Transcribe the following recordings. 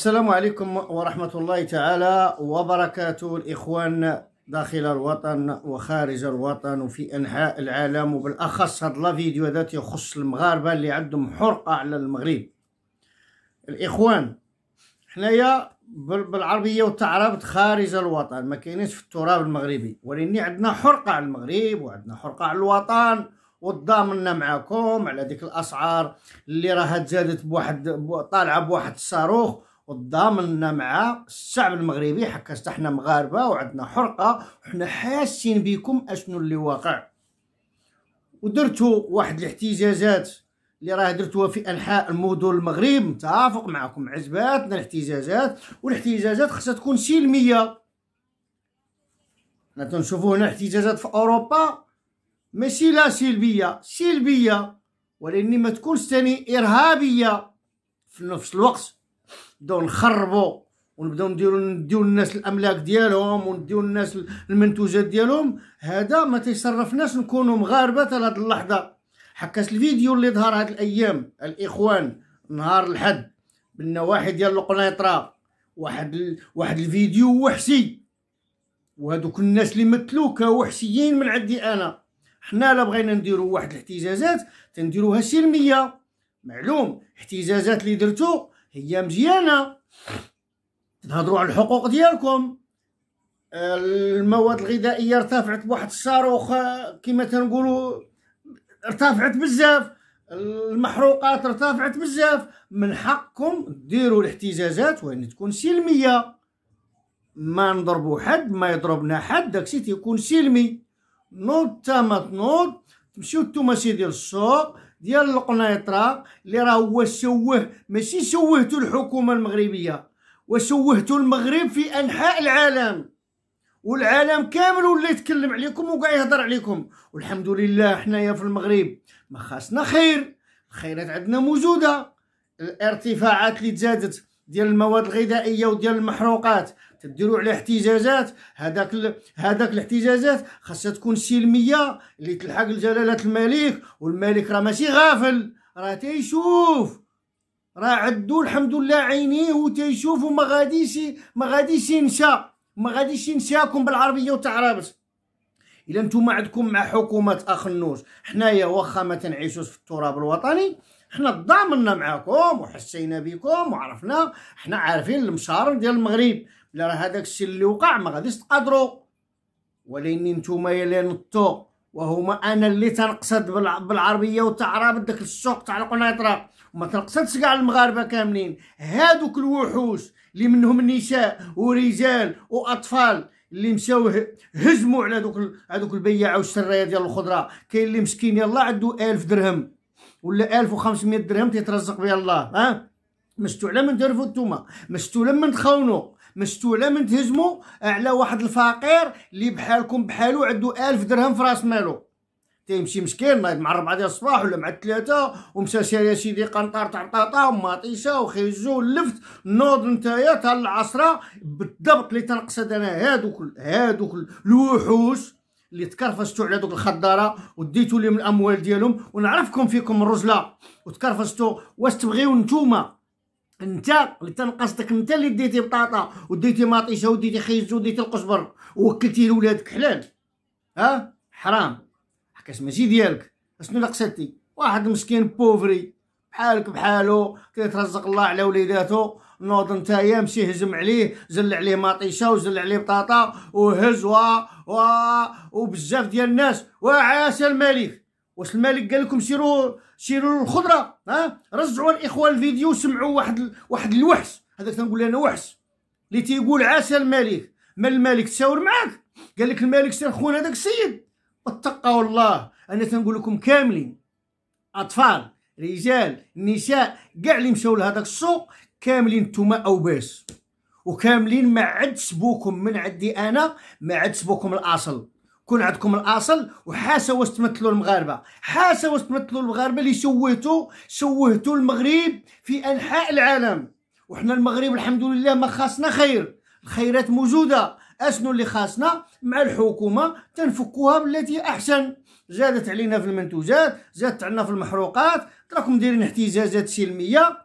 السلام عليكم ورحمة الله تعالى وبركاته الإخوان داخل الوطن وخارج الوطن وفي أنحاء العالم وبالأخص هاد الفيديو فيديو ذات يخص المغاربة اللي عندهم حرقة على المغرب الإخوان حنايا بالعربية وتعربت خارج الوطن ما كاينينش في التراب المغربي ولاني عندنا حرقة على المغرب وعندنا حرقة على الوطن وتضامنا معاكم على ديك الاسعار اللي راها تزادت بواحد طالعه بواحد الصاروخ وتضامننا مع الشعب المغربي حكاش احنا مغاربه وعندنا حرقه وحنا حاسين بكم اشنو اللي واقع ودرتوا واحد الاحتجاجات اللي راه درتوها في انحاء المدن المغرب متفق معكم عجباتنا الاحتجاجات والاحتجاجات خصها تكون سلميه حنا تنشوفوا هنا احتجاجات في اوروبا ماشي لا سلبيه سلبيه ولكن ما تكونش ثاني ارهابيه في نفس الوقت نبداو نخربوا ونبداو نديرو نديو للناس الاملاك ديالهم ونديو للناس المنتوجات ديالهم هذا ما تيصرفناش نكونوا مغاربه حتى لهاد اللحظه حكاس الفيديو اللي ظهر هاد الايام الاخوان نهار الحد بالنواحي ديال القنيطره واحد ال... واحد الفيديو وحشي وهذوك الناس اللي مثلو كوحشيين من عندي انا حنا لا بغينا نديرو واحد الاحتجاجات تنديروها سلميه معلوم احتجاجات اللي درتو هي مزيانه نهضروا على الحقوق ديالكم المواد الغذائيه ارتفعت بواحد الصاروخ كما تنقولوا ارتفعت بزاف المحروقات ارتفعت بزاف من حقكم ديروا الاحتجاجات وان تكون سلميه ما نضربوا حد ما يضربنا حد داكشي تيكون سلمي نوض تما تنوض تمشيو نتوما ديال السوق ديال القنيطره اللي راه هو سوه ماشي سوهته الحكومه المغربيه وسوهته المغرب في انحاء العالم والعالم كامل ولا يتكلم عليكم وكاع يهضر عليكم والحمد لله حنايا في المغرب ما خاصنا خير الخيرات عندنا موجوده الارتفاعات اللي تزادت ديال المواد الغذائيه وديال المحروقات تديروا على احتجاجات هذاك ال... هذاك الاحتجاجات خاصها تكون سلميه اللي تلحق لجلاله الملك والملك راه ماشي غافل راه تيشوف راه عدو الحمد لله عينيه وتيشوف وما غاديش ما غاديش ينشا ما غاديش ينساكم بالعربيه وتعربت الا نتوما عندكم مع حكومه اخ النوش حنايا واخا ما تنعيشوش في التراب الوطني حنا تضامنا معاكم وحسينا بكم وعرفنا حنا عارفين المشارم ديال المغرب لا راه هذاك الشيء اللي وقع ما غاديش تقدروا ولكن نتوما يا اللي نطوا وهما انا اللي تنقصد بالعربيه وتعرب داك السوق تاع القنيطره وما تنقصدش كاع المغاربه كاملين هادوك الوحوش اللي منهم نساء ورجال واطفال اللي مشاو هزموا على دوك هذوك البياع والشرايه ديال الخضره كاين اللي مسكين يلا عنده 1000 درهم ولا 1500 درهم تيترزق بها الله ها مشتو على من درفو نتوما مشتو لما تخونوا مشتو على من تهجموا على واحد الفقير اللي بحالكم بحالو عنده 1000 درهم في راس مالو تيمشي مسكين مع الربعه ديال الصباح ولا مع الثلاثه ومشى شاري سيدي قنطار تاع بطاطا وماطيشه وخيزو ولفت نوض نتايا تاع العصره بالضبط اللي تنقصد انا هادوك هادوك الوحوش اللي تكرفستوا على دوك الخضاره وديتوا لهم الاموال ديالهم ونعرفكم فيكم الرجله وتكرفستوا واش تبغيو نتوما انت اللي تنقصتك انت اللي ديتي بطاطا وديتي مطيشه وديتي خيزو وديتي القزبر ووكلتي لولادك حلال ها حرام حكاش ماشي ديالك اشنو اللي قصدتي واحد مسكين بوفري بحالك بحالو كيترزق الله على وليداتو نوض نتايا يمشي هزم عليه زل عليه مطيشه وزل عليه بطاطا وهز و و وبزاف ديال الناس وعاش الملك واش الملك قال لكم سيروا سيروا الخضره ها رجعوا الاخوان الفيديو سمعوا واحد واحد الوحش هذا تنقول انا وحش اللي تيقول عاش الملك ما الملك تشاور معاك قال لك الملك سير خونا هذاك السيد واتقوا الله انا تنقول لكم كاملين اطفال رجال نساء كاع اللي مشاو لهذاك السوق كاملين نتوما اوباس وكاملين ما عد سبوكم من عندي انا ما عد سبوكم الاصل كون عندكم الاصل وحاسه واش تمثلوا المغاربه حاسه واش تمثلوا المغاربه اللي شوهتوا شوهتوا المغرب في انحاء العالم وحنا المغرب الحمد لله ما خاصنا خير الخيرات موجوده اشنو اللي خاصنا مع الحكومه تنفكوها بالتي احسن زادت علينا في المنتوجات زادت عنا في المحروقات راكم دايرين احتجاجات سلميه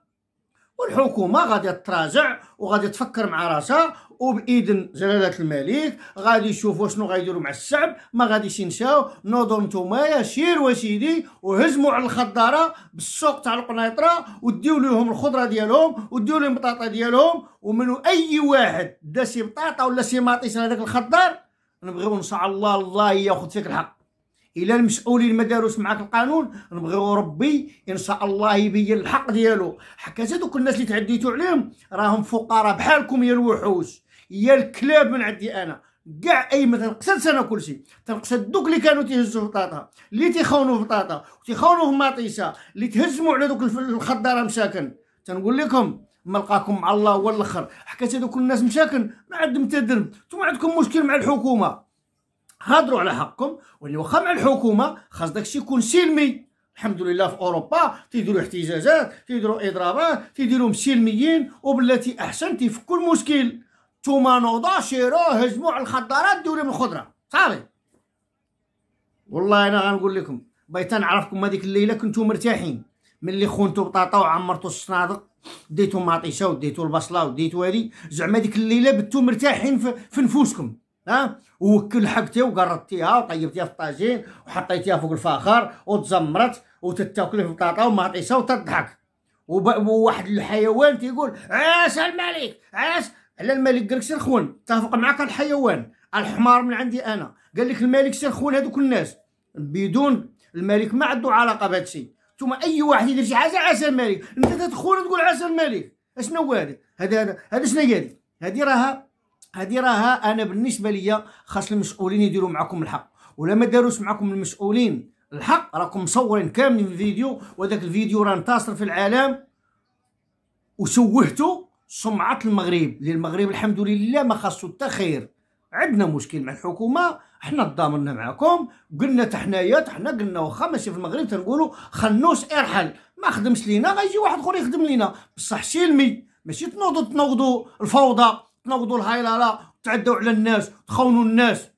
والحكومه غادي تراجع وغادي تفكر مع راسها وباذن جلاله الملك غادي يشوفوا شنو غايديروا مع الشعب ما غاديش ينساو نوضوا نتوما شير وسيدي وهزموا على الخضاره بالسوق تاع القنيطره وديو لهم الخضره ديالهم وديو لهم البطاطا ديالهم ومن اي واحد دا شي بطاطا ولا شي ماطيس هذاك الخضار نبغيو ان شاء الله الله ياخذ فيك الحق الى المسؤولين ما داروش معاك القانون نبغيو ربي ان شاء الله يبين الحق ديالو حكا دوك الناس اللي تعديتو عليهم راهم فقراء بحالكم يا الوحوش يا الكلاب من عندي انا كاع اي مثلا قصد انا كلشي تنقصد دوك اللي كانوا تيهزوا بطاطا اللي تيخونوا بطاطا وتيخونوا في مطيشه اللي تهزموا على دوك الخضاره مساكن تنقول لكم ما لقاكم مع الله هو الاخر حكايه دوك الناس مساكن ما عندهم حتى انتم نتوما عندكم مشكل مع الحكومه هضروا على حقكم واللي واخا مع الحكومه خاص داكشي يكون سلمي الحمد لله في اوروبا تيديروا احتجاجات تيديروا اضرابات تيديروا سلميين وبالتي احسن تيفكوا المشكل ثم نوضا شيرو هجموا على الخضارات دوري من الخضره صافي والله انا غنقول لكم بغيت نعرفكم هذيك الليله كنتو مرتاحين ملي خونتو بطاطا وعمرتو الصنادق ديتو مطيشه وديتو البصله وديتو هذه زعما ديك الليله بتو مرتاحين في نفوسكم ها وكل حبتي وقرضتيها وطيبتيها في الطاجين وحطيتيها فوق الفاخر وتزمرت وتتاكلي في البطاطا ومعطيسة وتضحك وواحد الحيوان تيقول عاش الملك عاش على الملك قال لك سير خون اتفق معك الحيوان الحمار من عندي انا قال لك الملك سير خون هذوك الناس بدون الملك ما عنده علاقه بهذا الشيء ثم اي واحد يدير شي حاجه عاش الملك انت تدخل تقول عاش الملك اشنو هو هذا هذا هذا شنو هذه هذه راها هذه راها انا بالنسبه ليا خاص المسؤولين يديروا معكم الحق ولا ما داروش معكم المسؤولين الحق راكم مصورين كاملين الفيديو وذاك الفيديو راه انتصر في العالم وسوهتو سمعه المغرب للمغرب الحمد لله ما خاصو حتى خير عندنا مشكل مع الحكومه حنا تضامنا معكم قلنا تحنايا حنا قلنا واخا ماشي في المغرب تنقولوا خنوس ارحل ما خدمش لينا غيجي واحد اخر يخدم لينا بصح سلمي ماشي تنوضوا تنوضوا الفوضى تنوضوا الهايلالا تعدوا على الناس تخونوا الناس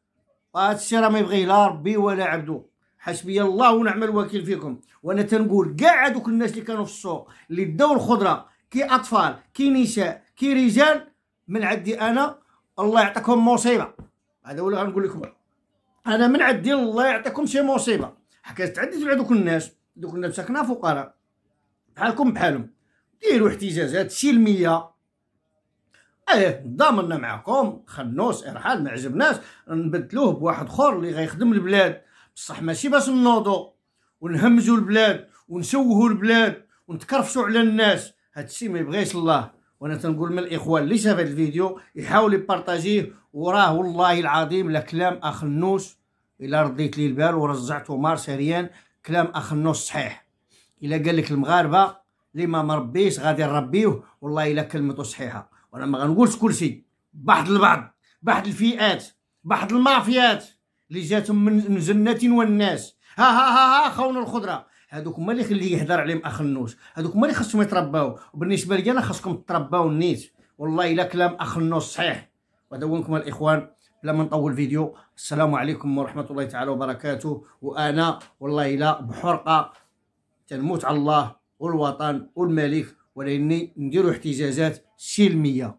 هذا الشيء راه ما يبغيه لا ربي ولا عبده حسبي الله ونعم الوكيل فيكم وانا تنقول كاع هذوك الناس اللي كانوا في السوق اللي داو الخضره كي اطفال كي نساء كي رجال من عندي انا الله يعطيكم مصيبه هذا ولا غنقول لكم انا من عندي الله يعطيكم شي مصيبه حكيت تعديت على دوك الناس دوك الناس ساكنه فقراء بحالكم بحالهم ديروا احتجاجات سلميه ايه ضامنا معكم خنوس ارحال ما عجبناش نبدلوه بواحد اخر اللي غيخدم البلاد بصح ماشي باش نوضو ونهمزو البلاد ونسوهو البلاد ونتكرفسو على الناس هادشي ما يبغيش الله وانا تنقول من الاخوان اللي شاف هذا الفيديو يحاول يبارطاجيه وراه والله العظيم لكلام اخ اخنوس الا رديت لي البال ورجعته مار سريان كلام اخنوس صحيح الا قال لك المغاربه اللي ما مربيش غادي نربيه والله الا كلمته صحيحه وانا ما غنقولش كل شيء بعض البعض بعض الفئات بعض المافيات اللي جاتهم من جنات والناس ها ها ها ها خون الخضره هذوك هما اللي خليه يهضر عليهم اخ النوس هذوك هما اللي خصهم يترباو وبالنسبه لي انا خصكم ترباو النيت والله الا كلام اخ النوس صحيح ودونكم الاخوان بلا ما نطول الفيديو السلام عليكم ورحمه الله تعالى وبركاته وانا والله الا بحرقه تنموت على الله والوطن والملك ولاني نديروا احتجاجات سلمية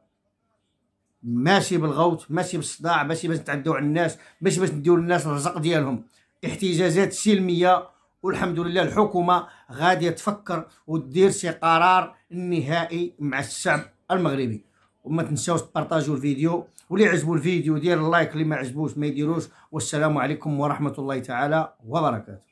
ماشي بالغوت ماشي بالصداع ماشي باش نتعداو على الناس ماشي باش نديو للناس الرزق ديالهم احتجاجات سلمية والحمد لله الحكومه غادي تفكر ودير شي قرار نهائي مع الشعب المغربي وما تنساوش تبارطاجيو الفيديو واللي عجبو الفيديو دير اللايك اللي ما عجبوش ما يديروش والسلام عليكم ورحمه الله تعالى وبركاته